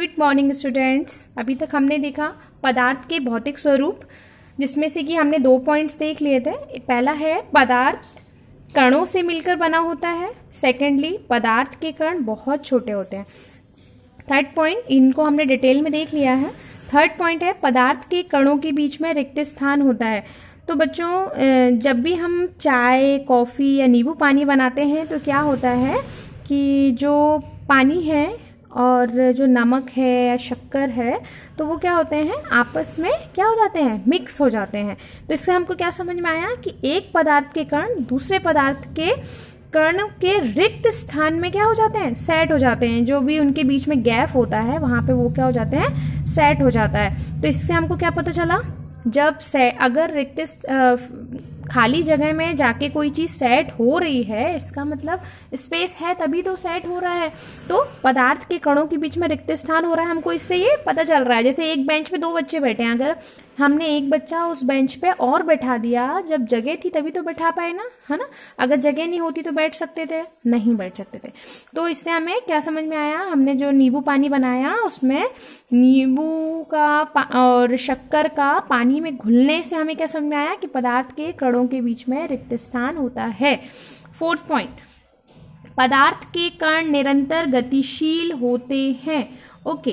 good morning students अभी तक हमने देखा पदार्थ के भौतिक स्वरूप जिसमें से कि हमने दो पॉइंट्स देख लिए थे पहला है पदार्थ कणों से मिलकर बना होता है सेकेंडली पदार्थ के कण बहुत छोटे होते हैं थर्ड पॉइंट इनको हमने डिटेल में देख लिया है थर्ड पॉइंट है पदार्थ के कणों के बीच में रिक्त स्थान होता है तो बच्चों जब भी हम चाय कॉफ़ी या नींबू पानी बनाते हैं तो क्या होता है कि जो पानी है और जो नमक है या शक्कर है तो वो क्या होते हैं आपस में क्या हो जाते हैं मिक्स हो जाते हैं तो इससे हमको क्या समझ में आया कि एक पदार्थ के कण दूसरे पदार्थ के कर्ण के रिक्त स्थान में क्या हो जाते हैं सेट हो जाते हैं जो भी उनके बीच में गैप होता है वहां पे वो क्या हो जाते हैं सेट हो जाता है तो इससे हमको क्या पता चला जब से अगर रिक्त खाली जगह में जाके कोई चीज़ सेट हो रही है इसका मतलब स्पेस है तभी तो सेट हो रहा है तो पदार्थ के कणों के बीच में रिक्त स्थान हो रहा है हमको इससे ये पता चल रहा है जैसे एक बेंच पे दो बच्चे बैठे हैं अगर हमने एक बच्चा उस बेंच पे और बैठा दिया जब जगह थी तभी तो बैठा पाए ना है ना अगर जगह नहीं होती तो बैठ सकते थे नहीं बैठ सकते थे तो इससे हमें क्या समझ में आया हमने जो नींबू पानी बनाया उसमें नींबू का और शक्कर का पानी में घुलने से हमें क्या समझ में आया कि पदार्थ के कणों कणों के बीच में रिक्त स्थान होता है फोर्थ पॉइंट पदार्थ के कण निरंतर गतिशील होते हैं ओके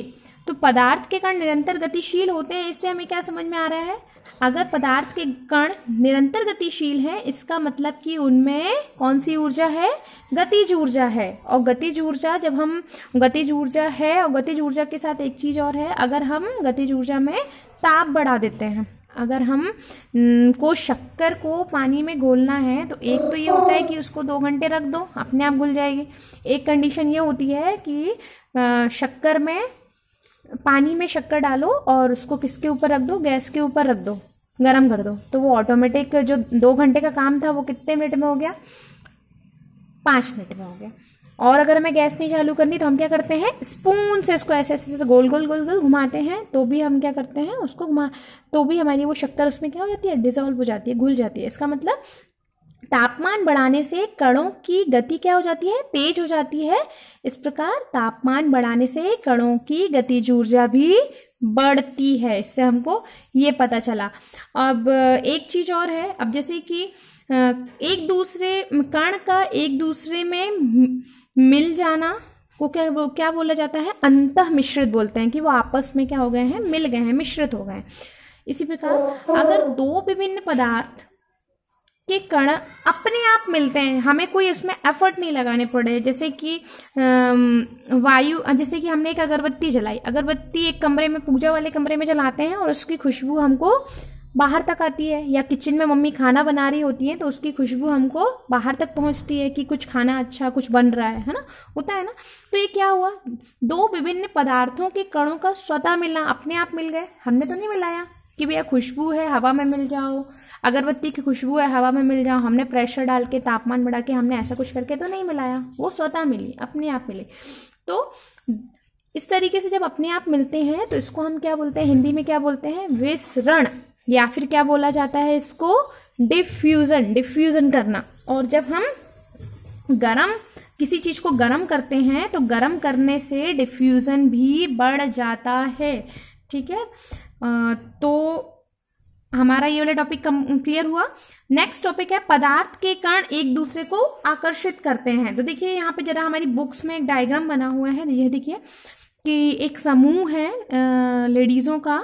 तो पदार्थ के कण निरंतर गतिशील होते हैं इससे हमें क्या समझ में आ रहा है अगर पदार्थ के कण निरंतर गतिशील हैं इसका मतलब कि उनमें कौन सी ऊर्जा है गतिज ऊर्जा है और गतिज ऊर्जा जब हम गतिज ऊर्जा है और गतिज ऊर्जा के साथ एक चीज़ और है अगर हम गतिज ऊर्जा में ताप बढ़ा देते हैं अगर हम को शक्कर को पानी में घोलना है तो एक तो ये होता है कि उसको दो घंटे रख दो अपने आप घुल जाएगी एक कंडीशन ये होती है कि शक्कर में पानी में शक्कर डालो और उसको किसके ऊपर रख दो गैस के ऊपर रख दो गर्म कर दो तो वो ऑटोमेटिक जो दो घंटे का काम था वो कितने मिनट में हो गया पाँच मिनट में हो गया और अगर हमें गैस नहीं चालू करनी तो हम क्या करते हैं स्पून से उसको ऐसे ऐसे गोल गोल गोल गोल घुमाते हैं तो भी हम क्या करते हैं उसको घुमा तो भी हमारी वो शक्कर उसमें क्या हो जाती है डिजॉल्व हो जाती है घुल जाती है इसका मतलब तापमान बढ़ाने से कणों की गति क्या हो जाती है तेज हो जाती है इस प्रकार तापमान बढ़ाने से कणों की गतिज ऊर्जा भी बढ़ती है इससे हमको ये पता चला अब एक चीज़ और है अब जैसे कि एक दूसरे कण का एक दूसरे में मिल जाना को क्या क्या बोला जाता है अंत मिश्रित बोलते हैं कि वो आपस में क्या हो गए हैं मिल गए हैं मिश्रित हो गए हैं इसी प्रकार अगर दो विभिन्न पदार्थ के कण अपने आप मिलते हैं हमें कोई उसमें एफर्ट नहीं लगाने पड़े जैसे कि वायु जैसे कि हमने एक अगरबत्ती जलाई अगरबत्ती एक कमरे में पूजा वाले कमरे में जलाते हैं और उसकी खुशबू हमको बाहर तक आती है या किचन में मम्मी खाना बना रही होती है तो उसकी खुशबू हमको बाहर तक पहुंचती है कि कुछ खाना अच्छा कुछ बन रहा है है ना होता है ना तो ये क्या हुआ दो विभिन्न पदार्थों के कणों का स्वतः मिलना अपने आप मिल गए हमने तो नहीं मिलाया कि भैया खुशबू है हवा में मिल जाओ अगरबत्ती की खुशबू है हवा में मिल जाओ हमने प्रेशर डाल के तापमान बढ़ा के हमने ऐसा कुछ करके तो नहीं मिलाया वो स्वतः मिली अपने आप मिले तो इस तरीके से जब अपने आप मिलते हैं तो इसको हम क्या बोलते हैं हिंदी में क्या बोलते हैं विसरण या फिर क्या बोला जाता है इसको डिफ्यूज़न डिफ्यूज़न करना और जब हम गरम किसी चीज़ को गरम करते हैं तो गरम करने से डिफ्यूज़न भी बढ़ जाता है ठीक है तो हमारा ये वाला टॉपिक क्लियर हुआ नेक्स्ट टॉपिक है पदार्थ के कण एक दूसरे को आकर्षित करते हैं तो देखिए यहाँ पे जरा हमारी बुक्स में एक डायग्राम बना हुआ है यह देखिए कि एक समूह है लेडीज़ों का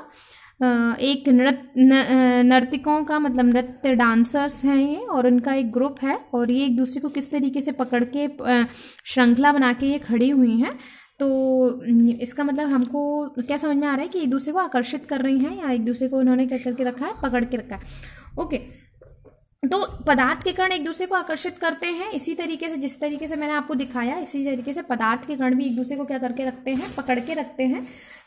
एक नृत्य नर्तिकों का मतलब नृत्य डांसर्स हैं ये और उनका एक ग्रुप है और ये एक दूसरे को किस तरीके से पकड़ के श्रृंखला बना के ये खड़ी हुई हैं तो इसका मतलब हमको क्या समझ में आ रहा है कि एक दूसरे को आकर्षित कर रही हैं या एक दूसरे को उन्होंने क्या करके रखा है पकड़ के रखा है ओके तो पदार्थ के कण एक दूसरे को आकर्षित करते हैं इसी तरीके से जिस तरीके से मैंने आपको दिखाया इसी तरीके से पदार्थ के कण भी एक दूसरे को क्या करके रखते हैं पकड़ के रखते हैं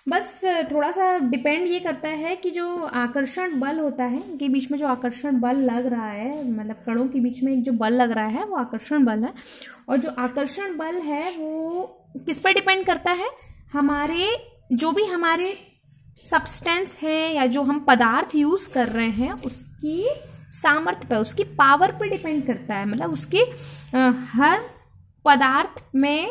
बस थोड़ा सा डिपेंड ये करता है कि जो आकर्षण बल होता है इनके बीच में जो आकर्षण बल लग रहा है मतलब कणों के बीच में एक जो बल लग रहा है वो आकर्षण बल है और जो आकर्षण बल है वो किस पर डिपेंड करता है हमारे जो भी हमारे सब्सटेंस है या जो हम पदार्थ यूज कर रहे हैं उसकी सामर्थ्य पर उसकी पावर पर डिपेंड करता है मतलब उसके हर पदार्थ में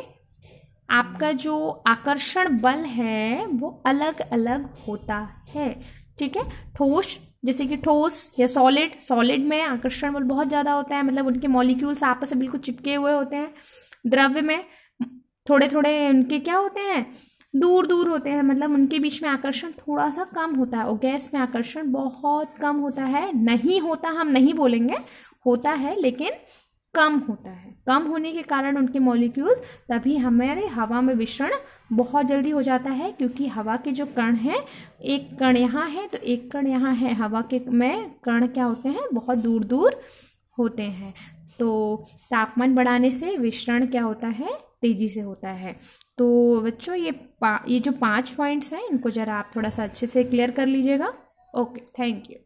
आपका जो आकर्षण बल है वो अलग अलग होता है ठीक है ठोस जैसे कि ठोस या सॉलिड सॉलिड में आकर्षण बल बहुत ज़्यादा होता है मतलब उनके मॉलिक्यूल्स आपस में बिल्कुल चिपके हुए होते हैं द्रव्य में थोड़े थोड़े उनके क्या होते हैं दूर दूर होते हैं मतलब उनके बीच में आकर्षण थोड़ा सा कम होता है और गैस में आकर्षण बहुत कम होता है नहीं होता हम नहीं बोलेंगे होता है लेकिन कम होता है कम होने के कारण उनके मॉलिक्यूल्स तभी हमारे हवा में मिश्रण बहुत जल्दी हो जाता है क्योंकि हवा के जो कण हैं एक कण यहाँ है तो एक कण यहाँ है हवा के में कण क्या होते हैं बहुत दूर दूर होते हैं तो तापमान बढ़ाने से विसरण क्या होता है तेज़ी से होता है तो बच्चों ये पा ये जो पाँच पॉइंट्स हैं इनको ज़रा आप थोड़ा सा अच्छे से क्लियर कर लीजिएगा ओके थैंक यू